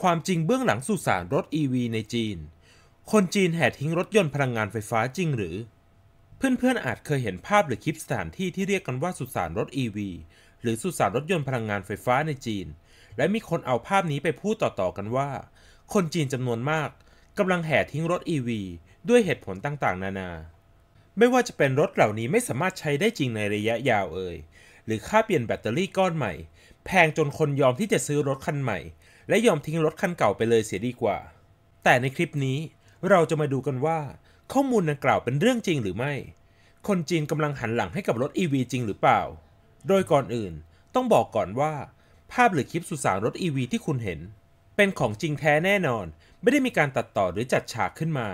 ความจริงเบื้องหลังสุสานรถ EV ในจีน คนจีนแห่ทิ้งรถยนต์พลังงานไฟฟ้าจริงหรือ เพื่อนๆอาจเคยเห็นภาพหรือคลิปสถานที่ที่เรียกกันว่าสุสานรถ EV หรือสุสานรถยนต์พลังงานไฟฟ้าในจีน และมีคนเอาภาพนี้ไปพูดต่อๆกันว่า คนจีนจำนวนมากกำลังแห่ทิ้งรถ EV ด้วยเหตุผลต่างๆ นานา ไม่ว่าจะเป็นรถเหล่านี้ไม่สามารถใช้ได้จริงในระยะยาวเอ่ย หรือค่าเปลี่ยนแบตเตอรี่ก้อนใหม่ แพงจนคนยอมที่จะซื้อรถคันใหม่และยอมทิ้งรถคันเก่าไปเลยเสียดีกว่า แต่ในคลิปนี้เราจะมาดูกันว่า ข้อมูลดังกล่าวเป็นเรื่องจริงหรือไม่ คนจีนกำลังหันหลังให้กับรถ e ีจริงหรือเปล่า โดยก่อนอื่นต้องบอกก่อนว่า ภาพหรือคลิปสุสานรถ e ีที่คุณเห็น เป็นของจริงแท้แน่นอนไม่ได้มีการตัดต่อหรือจัดฉากขึ้นมา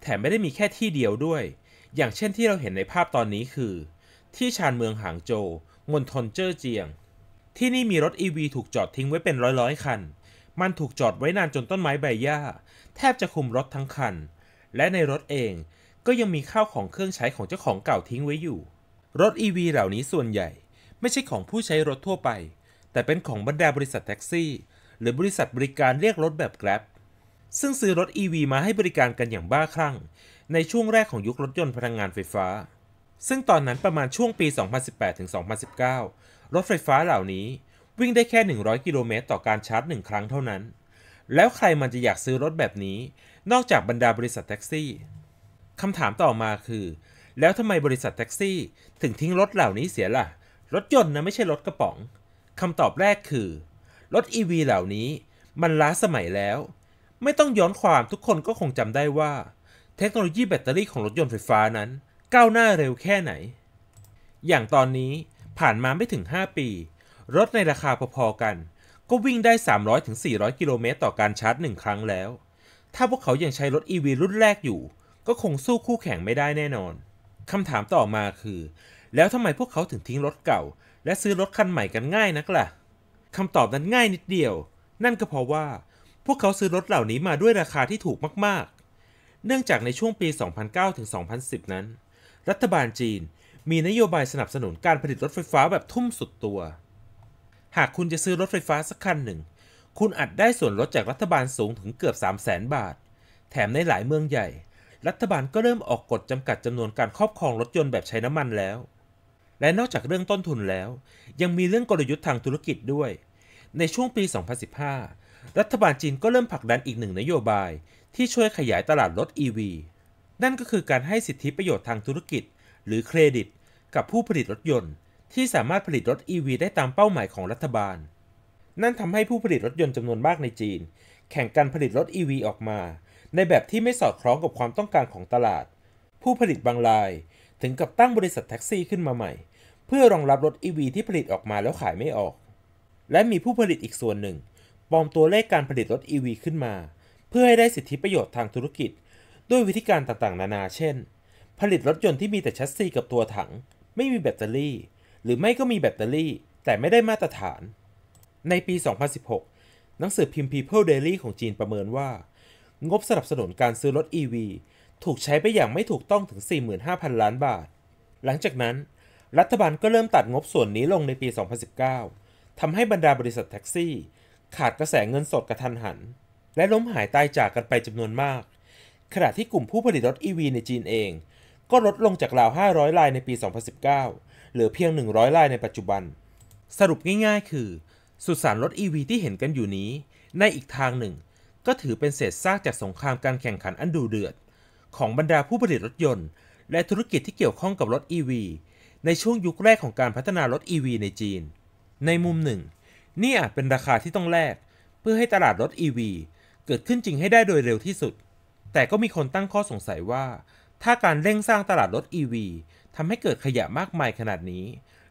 แถมไม่ได้มีแค่ที่เดียวด้วย อย่างเช่นที่เราเห็นในภาพตอนนี้คือ ที่ชานเมืองหางโจวมณฑลเจ้อเจียง ที่นี่มีรถ e ีถูกจอดทิ้งไว้เป็นร้อยๆคันมันถูกจอดไว้นานจนต้นไม้ใบหญ้าแทบจะคุมรถทั้งคัน และในรถเองก็ยังมีข้าวของเครื่องใช้ของเจ้าของเก่าทิ้งไว้อยู่ รถ e ีเหล่านี้ส่วนใหญ่ ไม่ใช่ของผู้ใช้รถทั่วไป แต่เป็นของบรรดาบริษัทแท็กซี่ หรือบริษัทบริการเรียกรถแบบ Grab ซึ่งซื้อรถ e ีมาให้บริการกันอย่างบ้าคลั่งในช่วงแรกของยุครถยนต์พลังงานไฟฟ้า ซึ่งตอนนั้นประมาณช่วงปี 2018-2019 รถไฟฟ้าเหล่านี้วิ่งได้แค่ 100 กิโลเมตรต่อการชาร์จ 1 ครั้งเท่านั้น แล้วใครมันจะอยากซื้อรถแบบนี้ นอกจากบรรดาบริษัทแท็กซี่ คำถามต่อมาคือ แล้วทำไมบริษัทแท็กซี่ถึงทิ้งรถเหล่านี้เสียละ่ะ รถยนต์นะไม่ใช่รถกระป๋อง คำตอบแรกคือ รถ EV เหล่านี้มันล้าสมัยแล้ว ไม่ต้องย้อนความทุกคนก็คงจำได้ว่า เทคโนโลยีแบตเตอรี่ของรถยนต์ไฟฟ้านั้น ก้าวหน้าเร็วแค่ไหน อย่างตอนนี้ผ่านมาไม่ถึง 5 ปีรถในราคาพอๆกันก็วิ่งได้ 3 0 0สี่กิโลเมตรต่อการชาร์จหนึ่งครั้งแล้ว ถ้าพวกเขายังใช้รถ EV รุ่นแรกอยู่ก็คงสู้คู่แข่งไม่ได้แน่นอน คำถามต่อมาคือ แล้วทำไมพวกเขาถึงทิ้งรถเก่า และซื้อรถคันใหม่กันง่ายนักละ่ะ คำตอบนั้นง่ายนิดเดียว นั่นก็เพราะว่า พวกเขาซื้อรถเหล่านี้มาด้วยราคาที่ถูกมากๆ เนื่องจากในช่วงปี2009ถึง2010 นั้น รัฐบาลจีน มีนโยบายสนับสนุนการผลิตรถไฟฟ้าแบบทุ่มสุดตัวหากคุณจะซื้อรถไฟฟ้าสักคันหนึ่ง คุณอาจได้ส่วนลดจากรัฐบาลสูงถึงเกือบ3 0 0แสนบาท แถมในหลายเมืองใหญ่ รัฐบาลก็เริ่มออกกฎจำกัดจำนวนการครอบครองรถยนต์แบบใช้น้ำมันแล้ว และนอกจากเรื่องต้นทุนแล้ว ยังมีเรื่องกลยุทธ์ทางธุรกิจด้วย ในช่วงปี 2015 รัฐบาลจีนก็เริ่มผลักดันอีกหนึ่งนโยบาย ที่ช่วยขยายตลาดรถ e ีนั่นก็คือการให้สิทธิประโยชน์ทางธุรกิจ หรือเครดิต กับผู้ผลิตรถยนต์ที่สามารถผลิตรถ EV ได้ตามเป้าหมายของรัฐบาล นั่นทำให้ผู้ผลิตรถยนต์จำนวนมากในจีน แข่งกันผลิตรถ EV ออกมา ในแบบที่ไม่สอดคล้องกับความต้องการของตลาด ผู้ผลิตบางรายถึงกับตั้งบริษัทแท็กซี่ขึ้นมาใหม่ เพื่อรองรับรถ EV ที่ผลิตออกมาแล้วขายไม่ออก และมีผู้ผลิตอีกส่วนหนึ่งปลอมตัวเลขการผลิตรถ EV ขึ้นมา เพื่อให้ได้สิทธิประโยชน์ทางธุรกิจ ด้วยวิธีการต่างๆ นานา เช่น ผลิตรถยนต์ที่มีแต่แชสซีกับตัวถังไม่มีแบตเตอรี่หรือไม่ก็มีแบตเตอรี่แต่ไม่ได้มาตรฐาน ในปี 2016 หนังสือพิมพ์ People Daily ของจีนประเมินว่า งบสนับสนุนการซื้อรถ EV ถูกใช้ไปอย่างไม่ถูกต้องถึง 45,000 ล้านบาท หลังจากนั้น รัฐบาลก็เริ่มตัดงบส่วนนี้ลงในปี 2019 ทำให้บรรดาบริษัทแท็กซี่ ขาดกระแสเงินสดกระทันหัน และล้มหายตายจากกันไปจำนวนมาก ขณะที่กลุ่มผู้ผลิตรถ EV ในจีนเอง ก็ลดลงจากราว 500 รายในปี 2019เหลือเพียง 100รายในปัจจุบัน สรุปง่ายๆ คือ สุสานรถ EV ที่เห็นกันอยู่นี้ ในอีกทางหนึ่ง ก็ถือเป็นเศษซากจากสงครามการแข่งขันอันดุเดือด ของบรรดาผู้ผลิตรถยนต์ และธุรกิจที่เกี่ยวข้องกับรถ EV ในช่วงยุคแรกของการพัฒนารถ EV ในจีน ในมุมหนึ่ง นี่อาจเป็นราคาที่ต้องแลกเพื่อให้ตลาดรถ EV เกิดขึ้นจริงให้ได้โดยเร็วที่สุด แต่ก็มีคนตั้งข้อสงสัยว่า ถ้าการเร่งสร้างตลาดรถ EV ทำให้เกิดขยะมากมายขนาดนี้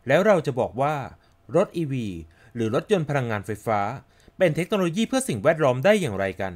แล้วเราจะบอกว่ารถ e ีหรือรถยนต์พลังงานไฟฟ้า เป็นเทคโนโลยีเพื่อสิ่งแวดล้อมได้อย่างไรกัน